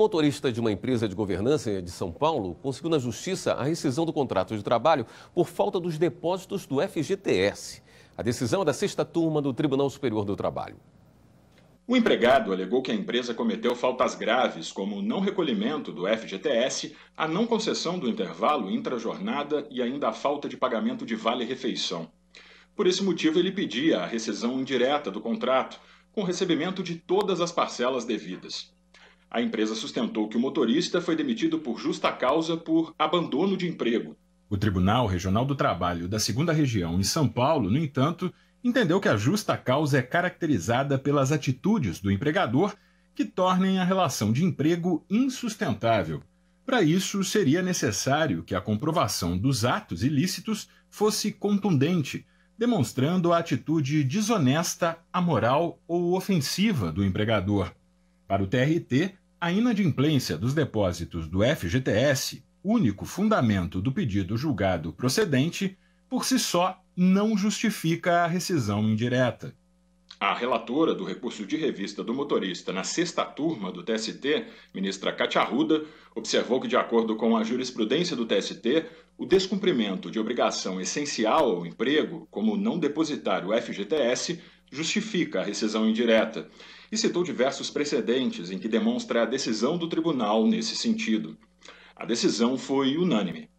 motorista de uma empresa de governança de São Paulo conseguiu na justiça a rescisão do contrato de trabalho por falta dos depósitos do FGTS. A decisão é da sexta turma do Tribunal Superior do Trabalho. O empregado alegou que a empresa cometeu faltas graves, como o não recolhimento do FGTS, a não concessão do intervalo intra-jornada e ainda a falta de pagamento de vale-refeição. Por esse motivo, ele pedia a rescisão indireta do contrato, com recebimento de todas as parcelas devidas. A empresa sustentou que o motorista foi demitido por justa causa por abandono de emprego. O Tribunal Regional do Trabalho da Segunda Região, em São Paulo, no entanto, entendeu que a justa causa é caracterizada pelas atitudes do empregador que tornem a relação de emprego insustentável. Para isso, seria necessário que a comprovação dos atos ilícitos fosse contundente, demonstrando a atitude desonesta, amoral ou ofensiva do empregador. Para o TRT, a inadimplência dos depósitos do FGTS, único fundamento do pedido julgado procedente, por si só não justifica a rescisão indireta. A relatora do recurso de revista do motorista na sexta turma do TST, ministra Cátia Arruda, observou que, de acordo com a jurisprudência do TST, o descumprimento de obrigação essencial ao emprego, como não depositar o FGTS, justifica a rescisão indireta e citou diversos precedentes em que demonstra a decisão do tribunal nesse sentido. A decisão foi unânime.